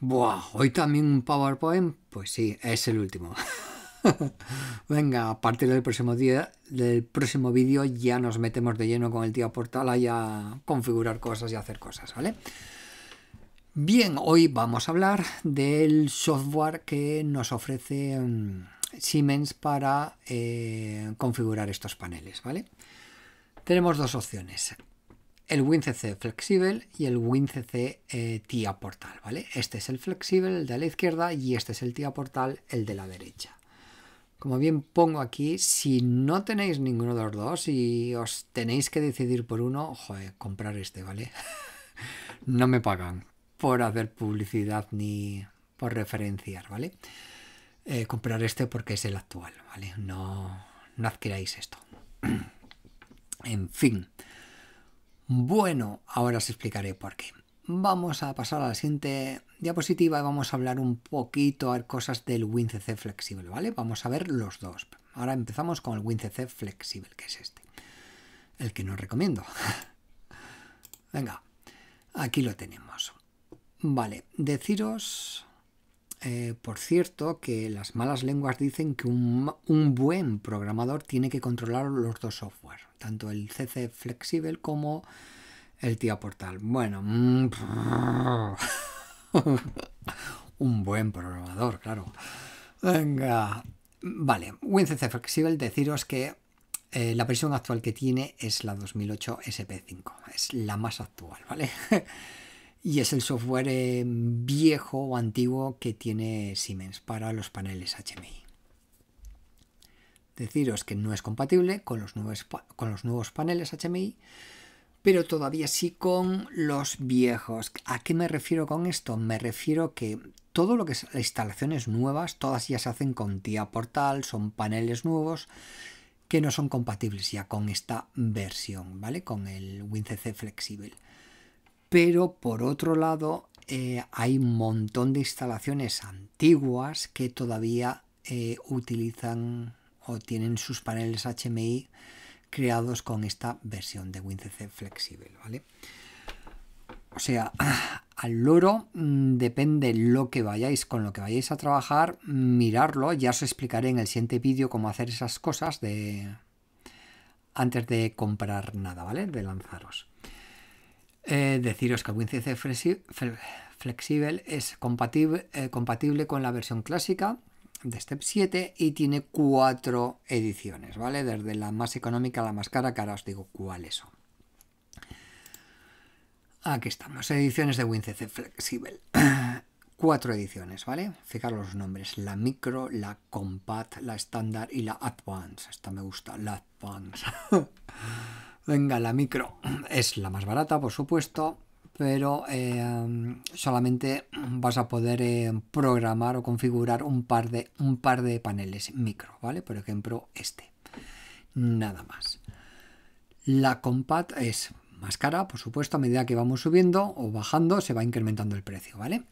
Buah, hoy también un PowerPoint. Pues sí, es el último. Venga, a partir del próximo día, del próximo vídeo, ya nos metemos de lleno con el tío Portal a configurar cosas y hacer cosas, ¿vale? Bien, hoy vamos a hablar del software que nos ofrece mm, Siemens para eh, configurar estos paneles, ¿vale? Tenemos dos opciones el WinCC flexible y el WinCC eh, Tía TIA portal, ¿vale? Este es el flexible, el de la izquierda, y este es el TIA portal, el de la derecha. Como bien pongo aquí, si no tenéis ninguno de los dos y os tenéis que decidir por uno, joder, comprar este, ¿vale? no me pagan por hacer publicidad ni por referenciar, ¿vale? Eh, comprar este porque es el actual, ¿vale? No, no adquiráis esto. en fin. Bueno, ahora os explicaré por qué. Vamos a pasar a la siguiente diapositiva y vamos a hablar un poquito a cosas del WinCC flexible, ¿vale? Vamos a ver los dos. Ahora empezamos con el WinCC flexible, que es este. El que no recomiendo. Venga, aquí lo tenemos. Vale, deciros eh, por cierto, que las malas lenguas dicen que un, buen programador tiene que controlar los dos software, tanto el CC Flexible como el TIA Portal. Bueno, mm, un buen programador, claro. Venga. Vale, CC Flexible, deciros que eh, la versión actual que tiene es la 2008 SP5, es la más actual, ¿vale? y es el software eh, viejo o antiguo que tiene Siemens para los paneles HMI. Deciros que no es compatible con los nuevos, con los nuevos paneles HMI, pero todavía sí con los viejos. ¿A qué me refiero con esto? Me refiero que todo lo que es instalaciones nuevas, todas ya se hacen con TIA Portal, son paneles nuevos que no son compatibles ya con esta versión, ¿vale? Con el WinCC Flexible pero por otro lado eh, hay un montón de instalaciones antiguas que todavía eh, utilizan o tienen sus paneles HMI creados con esta versión de WinCC flexible, ¿vale? O sea, al loro mm, depende lo que vayáis, con lo que vayáis a trabajar, mirarlo, ya os explicaré en el siguiente vídeo cómo hacer esas cosas de antes de comprar nada, ¿vale? De lanzaros. Eh, deciros que WinCC Flexible es compatible, eh, compatible con la versión clásica de Step 7 y tiene cuatro ediciones, ¿vale? Desde la más económica a la más cara, que ahora os digo cuáles son. Aquí estamos, ediciones de WinCC Flexible. cuatro ediciones, ¿vale? Fijaros los nombres, la micro, la compat, la estándar y la advanced. Esta me gusta, la advanced. Venga, la micro es la más barata, por supuesto, pero eh, solamente vas a poder eh, programar o configurar un par, de, un par de paneles micro, ¿vale? Por ejemplo, este. Nada más. La Compat es más cara, por supuesto, a medida que vamos subiendo o bajando se va incrementando el precio, ¿vale?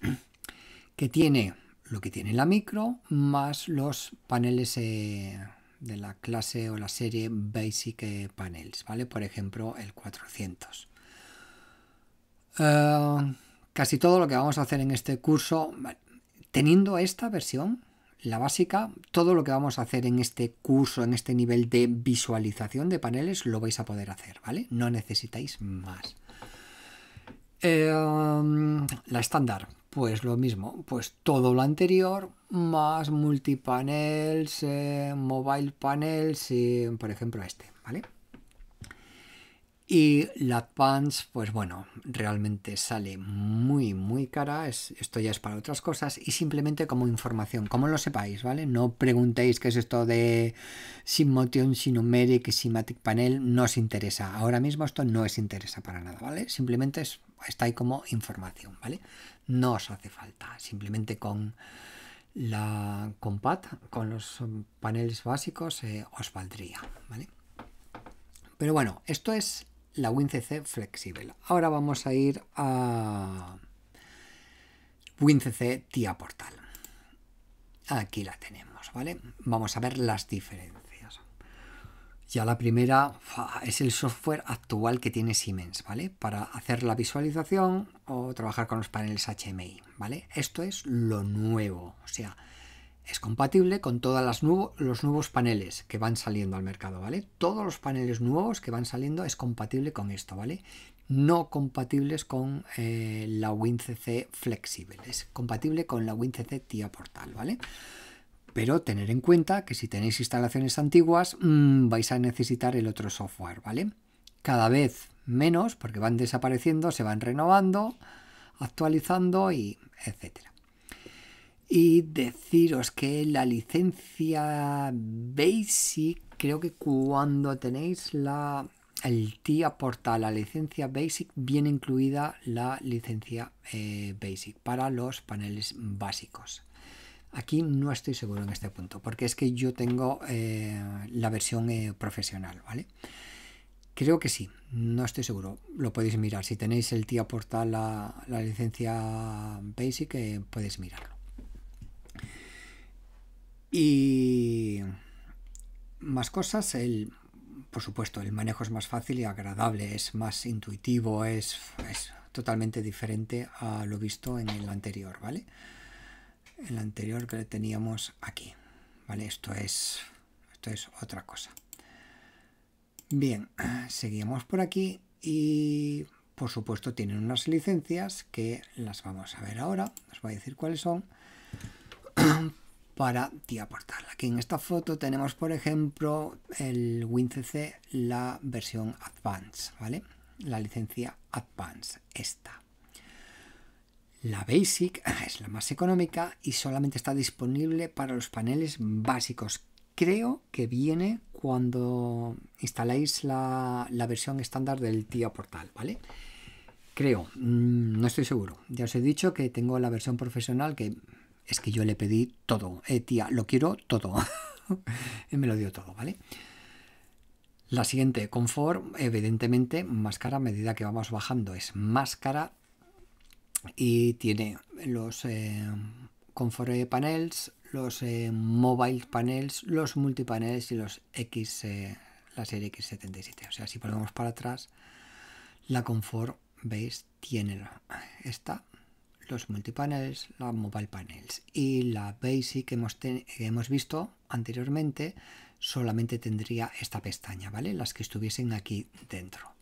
Que tiene lo que tiene la micro más los paneles... Eh, de la clase o la serie Basic eh, Panels, ¿vale? Por ejemplo, el 400. Eh, casi todo lo que vamos a hacer en este curso, teniendo esta versión, la básica, todo lo que vamos a hacer en este curso, en este nivel de visualización de paneles, lo vais a poder hacer, ¿vale? No necesitáis más. Eh, la estándar, pues lo mismo, pues todo lo anterior más multipanels, eh, mobile panels, y, eh, por ejemplo este, ¿vale? Y la Pants, pues bueno, realmente sale muy, muy cara. esto ya es para otras cosas. Y simplemente como información, como lo sepáis, ¿vale? No preguntéis qué es esto de Sinumeric y simatic Panel. No os interesa. Ahora mismo esto no os interesa para nada, ¿vale? Simplemente está ahí como información, ¿vale? No os hace falta. Simplemente con la compat, con los paneles básicos, eh, os valdría, ¿vale? Pero bueno, esto es la WinCC flexible. Ahora vamos a ir a WinCC TIA Portal. Aquí la tenemos, ¿vale? Vamos a ver las diferencias. Ya la primera es el software actual que tiene Siemens, ¿vale? Para hacer la visualización o trabajar con los paneles HMI, ¿vale? Esto es lo nuevo, o sea, es compatible con todos los nuevos paneles que van saliendo al mercado, ¿vale? Todos los paneles nuevos que van saliendo es compatible con esto, ¿vale? No compatibles con eh, la WinCC flexible, es compatible con la WinCC tía portal, ¿vale? Pero tener en cuenta que si tenéis instalaciones antiguas mm, vais a necesitar el otro software, ¿vale? Cada vez menos porque van desapareciendo, se van renovando, actualizando y etcétera y deciros que la licencia Basic, creo que cuando tenéis el TIA Portal, la licencia Basic, viene incluida la licencia eh, Basic para los paneles básicos. Aquí no estoy seguro en este punto, porque es que yo tengo eh, la versión eh, profesional, ¿vale? Creo que sí, no estoy seguro. Lo podéis mirar. Si tenéis el TIA Portal, la, la licencia Basic, podéis mirar y más cosas, el, por supuesto, el manejo es más fácil y agradable, es más intuitivo, es, totalmente diferente a lo visto en el anterior, ¿vale? El anterior que teníamos aquí, ¿vale? Esto es, esto es otra cosa. Bien, seguimos por aquí y por supuesto tienen unas licencias que las vamos a ver ahora, os voy a decir cuáles son, para Tía Portal. Aquí en esta foto tenemos, por ejemplo, el WinCC, la versión Advanced, ¿vale? La licencia Advanced, esta. La Basic es la más económica y solamente está disponible para los paneles básicos. Creo que viene cuando instaláis la, la versión estándar del TIA Portal, ¿vale? Creo, mm, no estoy seguro. Ya os he dicho que tengo la versión profesional que es que yo le pedí todo. Eh, tía, lo quiero todo. y me lo dio todo, ¿vale? La siguiente, confort, evidentemente, máscara, a medida que vamos bajando. Es máscara y tiene los eh, confort eh, panels, los mobile panels, los multipanels y los X, la serie X77. O sea, si ponemos para atrás, la confort, veis, tiene esta los multipanels, la mobile panels y la basic que hemos, hemos visto anteriormente solamente tendría esta pestaña, ¿vale? Las que estuviesen aquí dentro.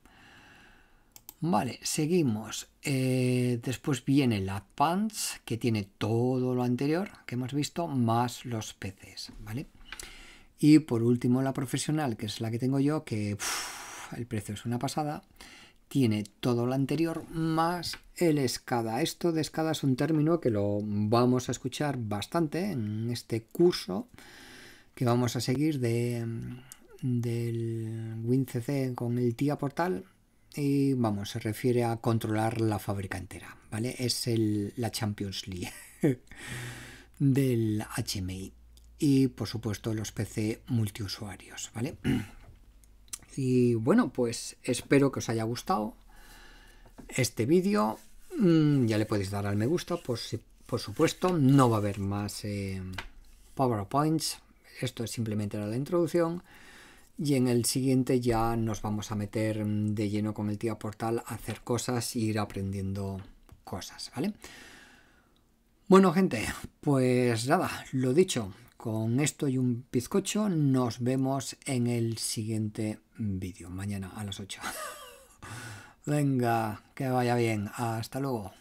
Vale, seguimos. Eh, después viene la Pants que tiene todo lo anterior que hemos visto, más los PCs, ¿vale? Y por último la profesional, que es la que tengo yo, que el precio es una pasada tiene todo lo anterior más el escada. Esto de escada es un término que lo vamos a escuchar bastante en este curso que vamos a seguir de, del WinCC con el TIA portal y vamos, se refiere a controlar la fábrica entera, ¿vale? Es la Champions League del HMI y por supuesto los PC multiusuarios, ¿vale? Y bueno, pues espero que os haya gustado este vídeo. Mm, ya le podéis dar al me gusta, por, por supuesto. No va a haber más eh, PowerPoints. Esto es simplemente la introducción. Y en el siguiente ya nos vamos a meter de lleno con el tía portal a hacer cosas e ir aprendiendo cosas, ¿vale? Bueno, gente, pues nada, lo dicho, con esto y un bizcocho nos vemos en el siguiente vídeo, mañana a las 8. Venga, que vaya bien. Hasta luego.